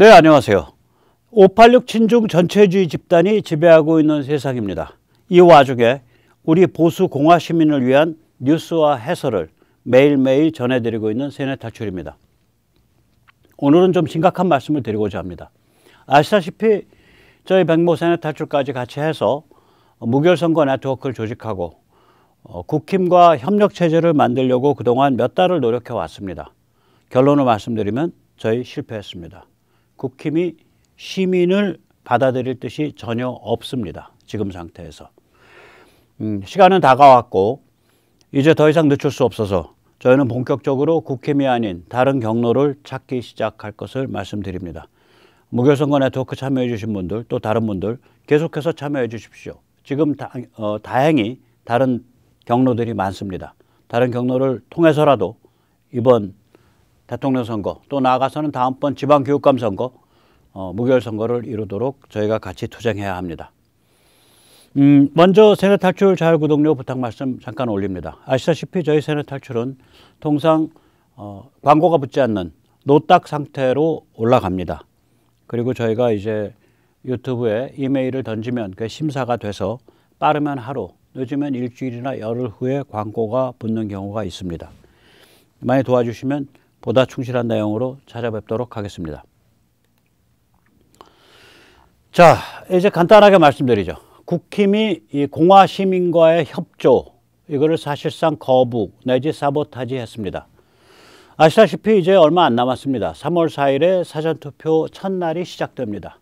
네, 안녕하세요. 586 친중 전체주의 집단이 지배하고 있는 세상입니다. 이 와중에 우리 보수 공화 시민을 위한 뉴스와 해설을 매일매일 전해드리고 있는 세뇌타출입니다. 오늘은 좀 심각한 말씀을 드리고자 합니다. 아시다시피 저희 백모 세뇌타출까지 같이 해서 무결선거 네트워크를 조직하고 어, 국힘과 협력체제를 만들려고 그동안 몇 달을 노력해 왔습니다. 결론을 말씀드리면 저희 실패했습니다. 국힘이 시민을 받아들일 뜻이 전혀 없습니다. 지금 상태에서. 음, 시간은 다가왔고 이제 더 이상 늦출 수 없어서 저희는 본격적으로 국힘이 아닌 다른 경로를 찾기 시작할 것을 말씀드립니다. 무결선거 네트워크 참여해 주신 분들 또 다른 분들 계속해서 참여해 주십시오. 지금 다, 어, 행히 다른 경로들이 많습니다. 다른 경로를 통해서라도 이번 대통령 선거 또 나아가서는 다음번 지방교육감 선거 어, 무결 선거를 이루도록 저희가 같이 투쟁해야 합니다. 음, 먼저 세뇌 탈출 자율 구독료 부탁 말씀 잠깐 올립니다. 아시다시피 저희 세뇌 탈출은 통상 어, 광고가 붙지 않는 노딱 상태로 올라갑니다. 그리고 저희가 이제 유튜브에 이메일을 던지면 그 심사가 돼서 빠르면 하루, 늦으면 일주일이나 열흘 후에 광고가 붙는 경우가 있습니다. 많이 도와주시면 보다 충실한 내용으로 찾아뵙도록 하겠습니다. 자, 이제 간단하게 말씀드리죠. 국힘이 이 공화 시민과의 협조 이거를 사실상 거부 내지 사보타지 했습니다. 아시다시피 이제 얼마 안 남았습니다. 3월 4일에 사전투표 첫날이 시작됩니다.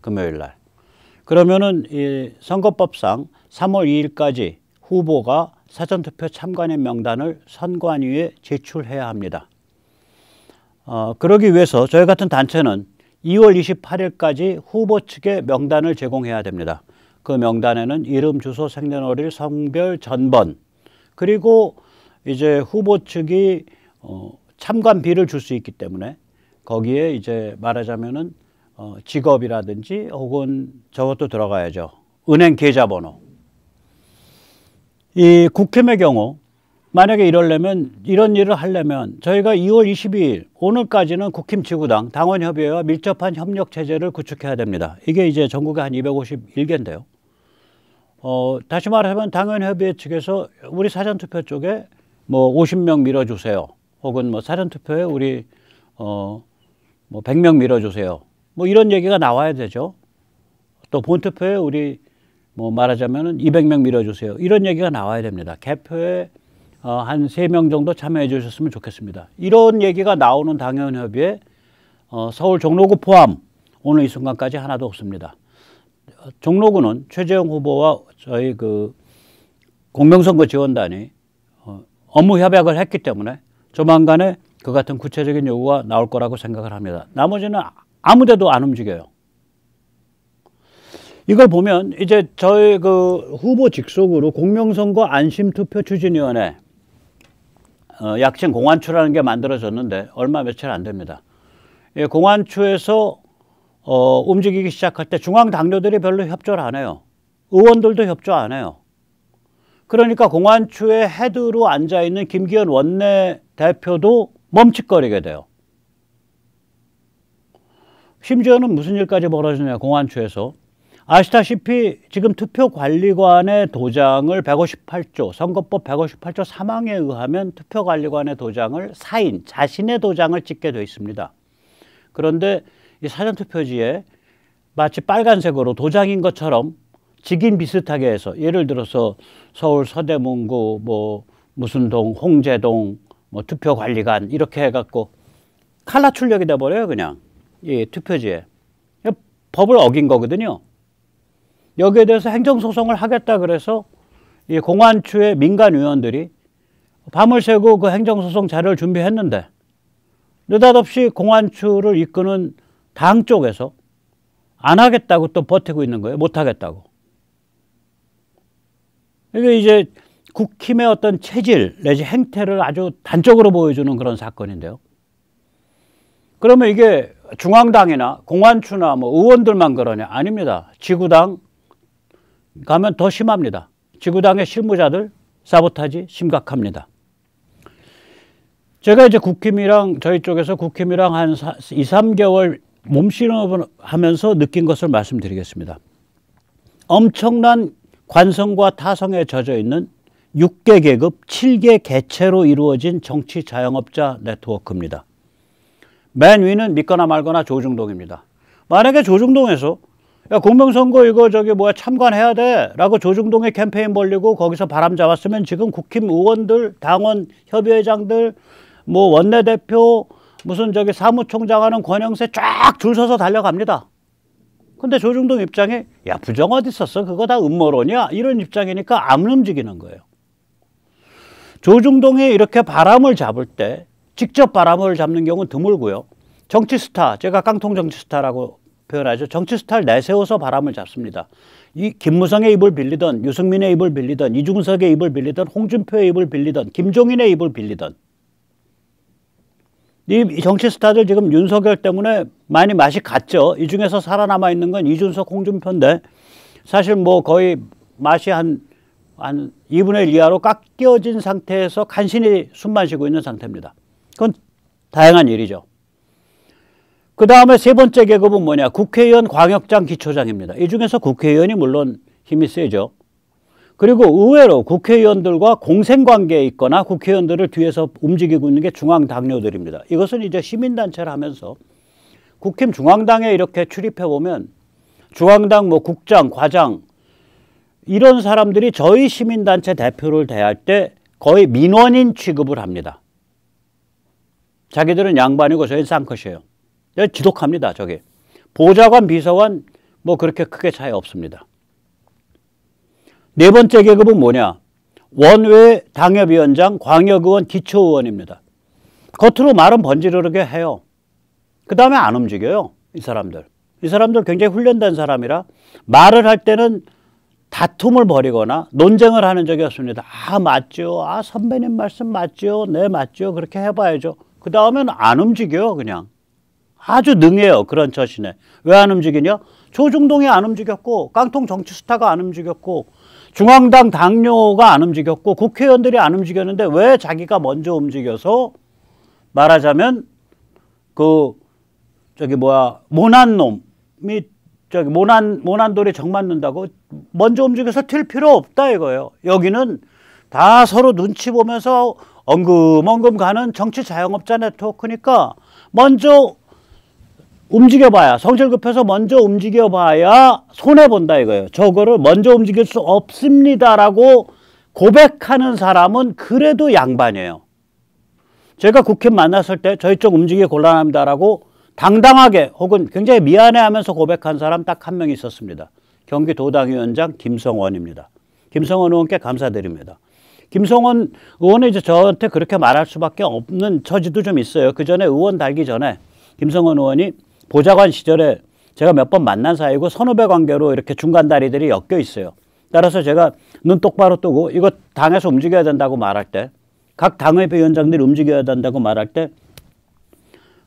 금요일 날. 그러면은 이 선거법상 3월 2일까지 후보가 사전투표 참관인 명단을 선관위에 제출해야 합니다. 어, 그러기 위해서 저희 같은 단체는 2월 28일까지 후보 측에 명단을 제공해야 됩니다. 그 명단에는 이름, 주소, 생년월일, 성별, 전번 그리고 이제 후보 측이 어, 참관비를 줄 수 있기 때문에 거기에 이제 말하자면은 어, 직업이라든지 혹은 저것도 들어가야죠. 은행 계좌번호. 이 국힘의 경우 만약에 이럴려면 이런 일을 하려면 저희가 2월 22일 오늘까지는 국힘지구당 당원협의회와 밀접한 협력 체제를 구축해야 됩니다. 이게 이제 전국에 한 251개인데요. 어, 다시 말하면 당원협의회 측에서 우리 사전투표 쪽에 뭐 50명 밀어주세요. 혹은 뭐 사전투표에 우리 어, 뭐 100명 밀어주세요. 뭐 이런 얘기가 나와야 되죠. 또 본투표에 우리 뭐말하자면 200명 밀어주세요. 이런 얘기가 나와야 됩니다. 개표에 어, 한3명 정도 참여해 주셨으면 좋겠습니다. 이런 얘기가 나오는 당연협의에 어, 서울 종로구 포함 오늘 이 순간까지 하나도 없습니다. 종로구는 최재형 후보와 저희 그 공명선거 지원단이 어, 업무 협약을 했기 때문에 조만간에 그 같은 구체적인 요구가 나올 거라고 생각을 합니다. 나머지는 아무데도 안 움직여요. 이걸 보면 이제 저희 그 후보 직속으로 공명선거 안심투표 추진위원회 어, 약칭 공안추라는 게 만들어졌는데 얼마 며칠 안 됩니다. 예, 공안추에서 어, 움직이기 시작할 때 중앙 당뇨들이 별로 협조를 안 해요. 의원들도 협조 안 해요. 그러니까 공안추의 헤드로 앉아있는 김기현 원내 대표도 멈칫거리게 돼요. 심지어는 무슨 일까지 벌어지냐 공안추에서 아시다시피 지금 투표관리관의 도장을 158조 선거법 158조 3항에 의하면 투표관리관의 도장을 사인 자신의 도장을 찍게 되어 있습니다. 그런데 이 사전투표지에 마치 빨간색으로 도장인 것처럼 직인 비슷하게 해서 예를 들어서 서울 서대문구 뭐 무슨 동 홍제동 뭐 투표관리관 이렇게 해갖고 칼라 출력이 돼버려요 그냥 이 투표지에 법을 어긴 거거든요. 여기에 대해서 행정소송을 하겠다 그래서 이공안추의 민간 위원들이 밤을 새고 그 행정소송 자료를 준비했는데 느닷없이 공안추를 이끄는 당 쪽에서 안 하겠다고 또 버티고 있는 거예요. 못 하겠다고. 이게 이제 국힘의 어떤 체질 내지 행태를 아주 단적으로 보여주는 그런 사건인데요. 그러면 이게 중앙당이나 공안추나 뭐 의원들만 그러냐? 아닙니다. 지구당, 가면 더 심합니다. 지구당의 실무자들 사보타지 심각합니다. 제가 이제 국힘이랑 저희 쪽에서 국힘이랑 한 2, 3개월 몸신업을 하면서 느낀 것을 말씀드리겠습니다. 엄청난 관성과 타성에 젖어 있는 6개 계급, 7개 개체로 이루어진 정치 자영업자 네트워크입니다. 맨 위는 믿거나 말거나 조중동입니다. 만약에 조중동에서 야 공명선거 이거 저기 뭐야 참관해야 돼라고 조중동의 캠페인 벌리고 거기서 바람 잡았으면 지금 국힘 의원들 당원 협의회장들 뭐 원내대표 무슨 저기 사무총장 하는 권영세 쫙 줄 서서 달려갑니다. 근데 조중동 입장에 야 부정 어디 있었어 그거 다 음모론이야 이런 입장이니까 안 움직이는 거예요. 조중동이 이렇게 바람을 잡을 때 직접 바람을 잡는 경우는 드물고요. 정치 스타 제가 깡통 정치 스타라고 표현하죠. 정치 스타일 내세워서 바람을 잡습니다. 이 김무성의 입을 빌리던 유승민의 입을 빌리던 이중석의 입을 빌리던 홍준표의 입을 빌리던 김종인의 입을 빌리던 이 정치 스타들 지금 윤석열 때문에 많이 맛이 갔죠. 이 중에서 살아남아 있는 건 이준석, 홍준표인데 사실 뭐 거의 맛이 한, 한 2분의 1 이하로 깎여진 상태에서 간신히 숨만 쉬고 있는 상태입니다. 그건 다양한 일이죠. 그 다음에 세 번째 계급은 뭐냐? 국회의원, 광역장, 기초장입니다. 이 중에서 국회의원이 물론 힘이 세죠. 그리고 의외로 국회의원들과 공생관계에 있거나 국회의원들을 뒤에서 움직이고 있는 게 중앙당뇨들입니다. 이것은 이제 시민단체를 하면서 국힘 중앙당에 이렇게 출입해보면 중앙당 뭐 국장, 과장 이런 사람들이 저희 시민단체 대표를 대할 때 거의 민원인 취급을 합니다. 자기들은 양반이고 저희는 쌍컷이에요. 예, 지독합니다. 저게 보좌관, 비서관 뭐 그렇게 크게 차이 없습니다. 네 번째 계급은 뭐냐? 원외 당협위원장, 광역의원, 기초의원입니다. 겉으로 말은 번지르르게 해요. 그 다음에 안 움직여요. 이 사람들. 이 사람들 굉장히 훈련된 사람이라 말을 할 때는 다툼을 벌이거나 논쟁을 하는 적이 없습니다. 아, 맞죠. 아, 선배님 말씀 맞죠. 네, 맞죠. 그렇게 해봐야죠. 그다음에는안 움직여요, 그냥. 아주 능해요. 그런 처신에. 왜 안 움직이냐? 조중동이 안 움직였고 깡통 정치 스타가 안 움직였고 중앙당 당뇨가 안 움직였고 국회의원들이 안 움직였는데 왜 자기가 먼저 움직여서 말하자면 그 저기 뭐야 모난 놈이 저기 모난 모난 돌에 정 맞는다고 먼저 움직여서 튈 필요 없다 이거예요. 여기는 다 서로 눈치 보면서 엉금엉금 가는 정치 자영업자 네트워크니까 먼저 움직여봐야 성질 급해서 먼저 움직여봐야 손해본다 이거예요. 저거를 먼저 움직일 수 없습니다라고 고백하는 사람은 그래도 양반이에요. 제가 국회 만났을 때 저희 쪽 움직이기 곤란합니다라고 당당하게 혹은 굉장히 미안해하면서 고백한 사람 딱 한 명 있었습니다. 경기도당위원장 김성원입니다. 김성원 의원께 감사드립니다. 김성원 의원이 이제 저한테 그렇게 말할 수밖에 없는 처지도 좀 있어요. 그 전에 의원 달기 전에 김성원 의원이 보좌관 시절에 제가 몇 번 만난 사이고 선후배 관계로 이렇게 중간 다리들이 엮여 있어요. 따라서 제가 눈 똑바로 뜨고 이거 당에서 움직여야 된다고 말할 때 각 당의 위원장들이 움직여야 된다고 말할 때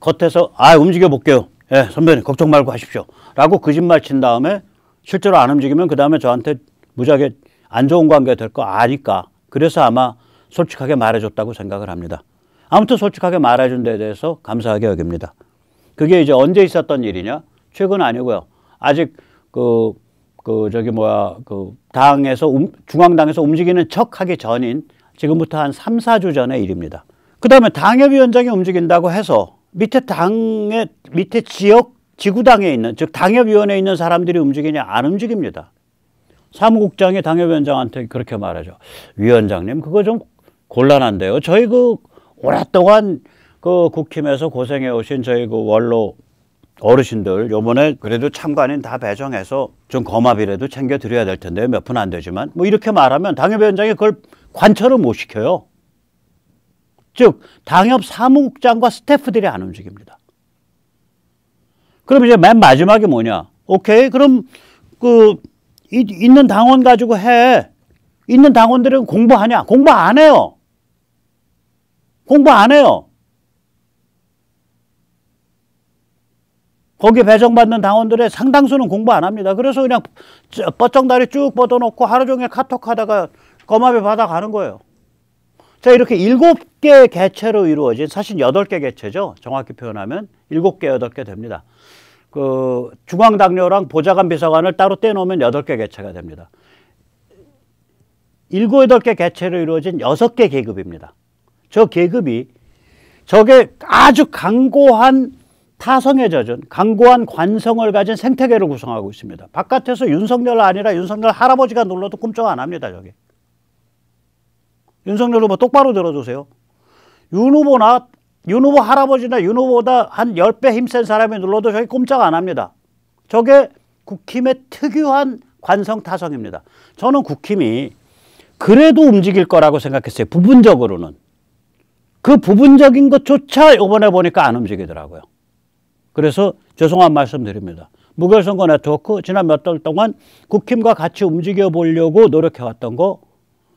겉에서 아 움직여 볼게요. 예, 선배님 걱정 말고 하십시오. 라고 거짓말 친 다음에 실제로 안 움직이면 그 다음에 저한테 무지하게 안 좋은 관계가 될 거 아니까 그래서 아마 솔직하게 말해줬다고 생각을 합니다. 아무튼 솔직하게 말해준 데 대해서 감사하게 여깁니다. 그게 이제 언제 있었던 일이냐? 최근 아니고요. 아직 그, 그, 저기 뭐야, 그, 당에서, 움, 중앙당에서 움직이는 척 하기 전인 지금부터 한 3, 4주 전의 일입니다. 그 다음에 당협위원장이 움직인다고 해서 밑에 당의, 밑에 지역, 지구당에 있는, 즉, 당협위원회에 있는 사람들이 움직이냐? 안 움직입니다. 사무국장이 당협위원장한테 그렇게 말하죠. 위원장님, 그거 좀 곤란한데요. 저희 그 오랫동안 그 국힘에서 고생해 오신 저희 그 원로 어르신들 요번에 그래도 참관인 다 배정해서 좀 거마비라도 챙겨 드려야 될 텐데 몇푼안 되지만 뭐 이렇게 말하면 당협위원장이 그걸 관철을 못 시켜요. 즉 당협 사무국장과 스태프들이 안 움직입니다. 그럼 이제 맨 마지막에 뭐냐? 오케이 그럼 그 이, 있는 당원 가지고 해. 있는 당원들은 공부하냐? 공부 안 해요. 공부 안 해요. 거기에 배정받는 당원들의 상당수는 공부 안 합니다. 그래서 그냥 뻗정다리 쭉 뻗어놓고 하루 종일 카톡하다가 거마비 받아가는 거예요. 자 이렇게 일곱 개 개체로 이루어진 사실 여덟 개 개체죠. 정확히 표현하면 일곱 개 여덟 개 됩니다. 그 중앙당뇨랑 보좌관 비서관을 따로 떼놓으면 여덟 개 개체가 됩니다. 일곱 여덟 개 개체로 이루어진 여섯 개 계급입니다. 저 계급이 저게 아주 강고한 타성에 젖은 강고한 관성을 가진 생태계를 구성하고 있습니다. 바깥에서 윤석열 아니라 윤석열 할아버지가 놀러도 꿈쩍 안 합니다, 저기. 윤석열 후보 똑바로 들어주세요. 윤 후보나, 윤 후보 할아버지나 윤 후보보다 한 10배 힘센 사람이 눌러도 저기 꼼짝 안 합니다. 저게 국힘의 특유한 관성 타성입니다. 저는 국힘이 그래도 움직일 거라고 생각했어요. 부분적으로는. 그 부분적인 것조차 이번에 보니까 안 움직이더라고요. 그래서 죄송한 말씀 드립니다. 무결선거 네트워크 지난 몇 달 동안 국힘과 같이 움직여 보려고 노력해왔던 거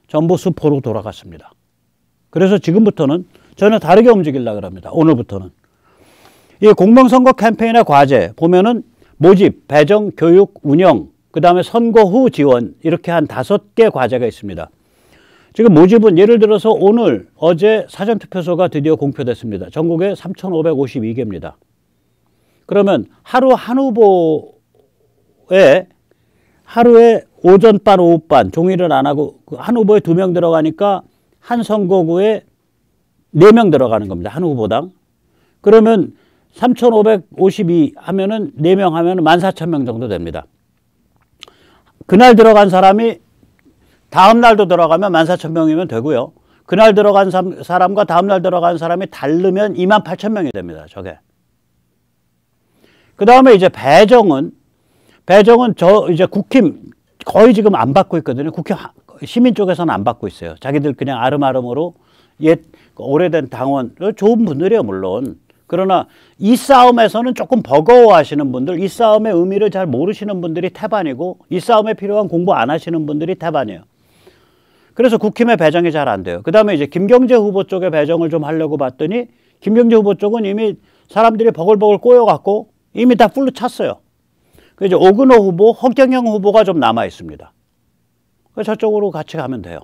전부 수포로 돌아갔습니다. 그래서 지금부터는 전혀 다르게 움직이려고 합니다. 오늘부터는. 이 공명선거 캠페인의 과제 보면은 모집, 배정, 교육, 운영, 그 다음에 선거 후 지원 이렇게 한 다섯 개 과제가 있습니다. 지금 모집은 예를 들어서 오늘 어제 사전투표소가 드디어 공표됐습니다. 전국에 3,552개입니다. 그러면 하루 한 후보에 하루에 오전반 오후반 종일은안 하고 그 한 후보에 두 명 들어가니까 한 선거구에 네 명 들어가는 겁니다. 한 후보당. 그러면 3,552 하면은 네 명 하면은 14,000명 정도 됩니다. 그날 들어간 사람이 다음 날도 들어가면 14,000명이면 되고요. 그날 들어간 사람과 다음 날 들어간 사람이 다르면 28,000명이 됩니다. 저게. 그 다음에 이제 배정은 배정은 저 이제 국힘 거의 지금 안 받고 있거든요. 국회 시민 쪽에서는 안 받고 있어요. 자기들 그냥 아름아름으로 옛 그 오래된 당원 좋은 분들이에요 물론 그러나 이 싸움에서는 조금 버거워하시는 분들 이 싸움의 의미를 잘 모르시는 분들이 태반이고 이 싸움에 필요한 공부 안 하시는 분들이 태반이에요. 그래서 국힘의 배정이 잘 안 돼요. 그 다음에 이제 김경재 후보 쪽의 배정을 좀 하려고 봤더니 김경재 후보 쪽은 이미 사람들이 버글버글 꼬여갖고 이미 다 풀로 찼어요. 그래서 오근호 후보, 허경영 후보가 좀 남아 있습니다. 저쪽으로 같이 가면 돼요.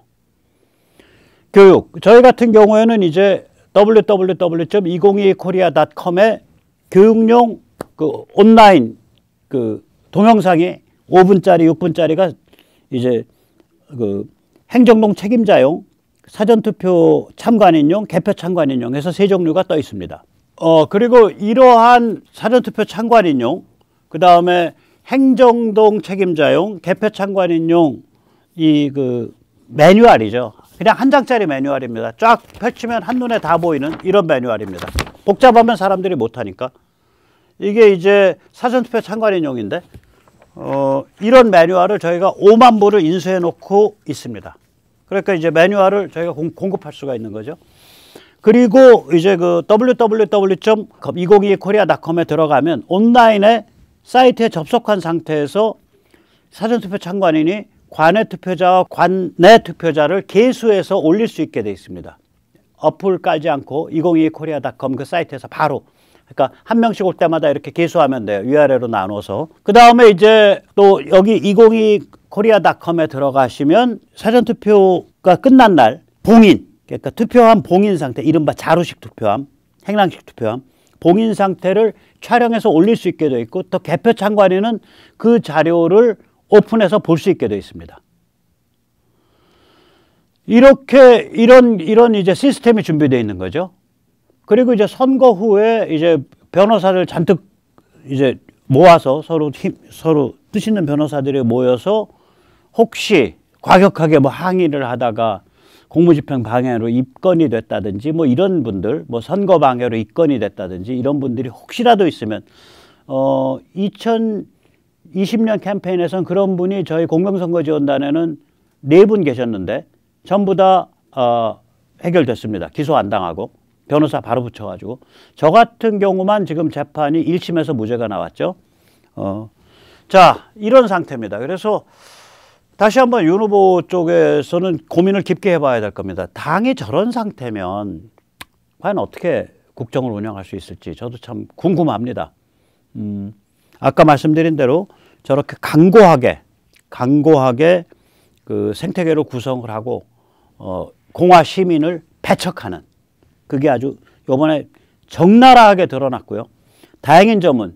교육. 저희 같은 경우에는 이제 www.2022korea.com에 교육용 그 온라인 그 동영상이 5분짜리, 6분짜리가 이제 그 행정동 책임자용 사전투표 참관인용, 개표 참관인용 해서 세 종류가 떠 있습니다. 어, 그리고 이러한 사전투표 참관인용, 그 다음에 행정동 책임자용, 개표 참관인용, 이 그 매뉴얼이죠. 그냥 한 장짜리 매뉴얼입니다. 쫙 펼치면 한눈에 다 보이는 이런 매뉴얼입니다. 복잡하면 사람들이 못하니까. 이게 이제 사전투표 참관인용인데, 어, 이런 매뉴얼을 저희가 5만 부를 인쇄해 놓고 있습니다. 그러니까 이제 매뉴얼을 저희가 공, 공급할 수가 있는 거죠. 그리고 이제 그 www.2022korea.com에 들어가면 온라인에 사이트에 접속한 상태에서 사전투표 참관인이 관외 투표자와 관내 투표자를 개수해서 올릴 수 있게 돼 있습니다. 어플 깔지 않고 2022korea.com 그 사이트에서 바로 그러니까 한 명씩 올 때마다 이렇게 개수하면 돼요. 위아래로 나눠서. 그 다음에 이제 또 여기 2022 코리아닷컴에 들어가시면 사전투표가 끝난 날 봉인 그러니까 투표함 봉인 상태, 이른바 자루식 투표함, 행랑식 투표함, 봉인 상태를 촬영해서 올릴 수 있게 되어 있고 또 개표 창관에는 그 자료를 오픈해서 볼 수 있게 되어 있습니다. 이렇게 이런 이런 이제 시스템이 준비되어 있는 거죠. 그리고 이제 선거 후에 이제 변호사를 잔뜩 이제 모아서 서로 힘, 서로 뜻 있는 변호사들이 모여서 혹시 과격하게 뭐 항의를 하다가 공무집행 방해로 입건이 됐다든지 뭐 이런 분들 뭐 선거 방해로 입건이 됐다든지 이런 분들이 혹시라도 있으면 어 2020년 캠페인에선 그런 분이 저희 공명선거지원단에는 네 분 계셨는데 전부 다 어, 해결됐습니다. 기소 안 당하고 변호사 바로 붙여가지고 저 같은 경우만 지금 재판이 1심에서 무죄가 나왔죠. 어. 자 이런 상태입니다. 그래서 다시 한번 윤 후보 쪽에서는 고민을 깊게 해봐야 될 겁니다. 당이 저런 상태면 과연 어떻게 국정을 운영할 수 있을지 저도 참 궁금합니다. 음, 아까 말씀드린 대로 저렇게 강고하게 강고하게 그 생태계로 구성을 하고 어, 공화 시민을 배척하는 그게 아주 요번에 적나라하게 드러났고요. 다행인 점은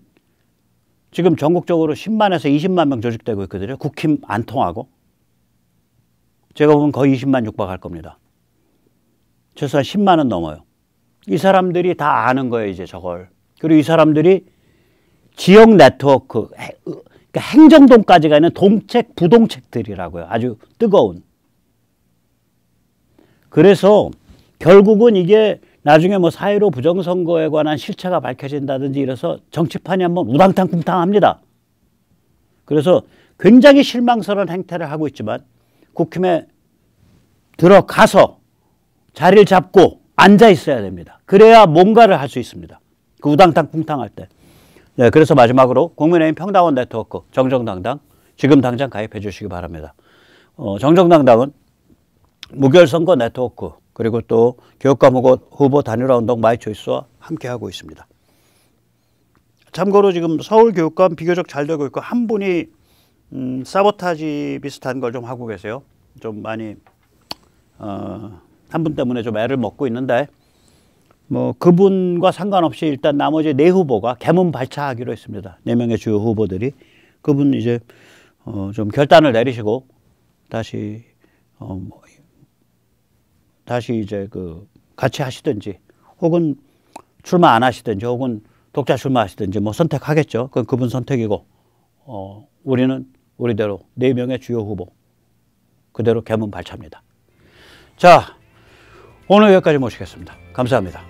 지금 전국적으로 10만에서 20만 명 조직되고 있거든요. 국힘 안 통하고. 제가 보면 거의 20만 육박할 겁니다. 최소한 10만은 넘어요. 이 사람들이 다 아는 거예요, 이제 저걸. 그리고 이 사람들이 지역 네트워크, 그러니까 행정동까지 가는 동책, 부동책들이라고요. 아주 뜨거운. 그래서 결국은 이게 나중에 뭐 사회로 부정선거에 관한 실체가 밝혀진다든지 이래서 정치판이 한번 우당탕탕합니다. 그래서 굉장히 실망스러운 행태를 하고 있지만 국힘에 들어가서 자리를 잡고 앉아 있어야 됩니다. 그래야 뭔가를 할 수 있습니다. 그 우당탕탕할 때. 네, 그래서 마지막으로 국민의힘 평당원 네트워크 정정당당 지금 당장 가입해 주시기 바랍니다. 어, 정정당당은 무결선거 네트워크 그리고 또 교육과목 후보 단일화 운동 마이초이스와 함께하고 있습니다. 참고로 지금 서울 교육감 비교적 잘 되고 있고 한 분이 음, 사보타지 비슷한 걸 좀 하고 계세요. 좀 많이 어, 한 분 때문에 좀 애를 먹고 있는데 뭐 그분과 상관없이 일단 나머지 네 후보가 개문 발차하기로 했습니다. 네 명의 주요 후보들이 그분 이제 어, 좀 결단을 내리시고 다시 어, 뭐 다시 이제 그 같이 하시든지 혹은 출마 안 하시든지 혹은 독자 출마하시든지 뭐 선택하겠죠. 그건 그분 선택이고 어, 우리는 우리대로 네 명의 주요 후보 그대로 개문 발차입니다. 자, 오늘 여기까지 모시겠습니다. 감사합니다.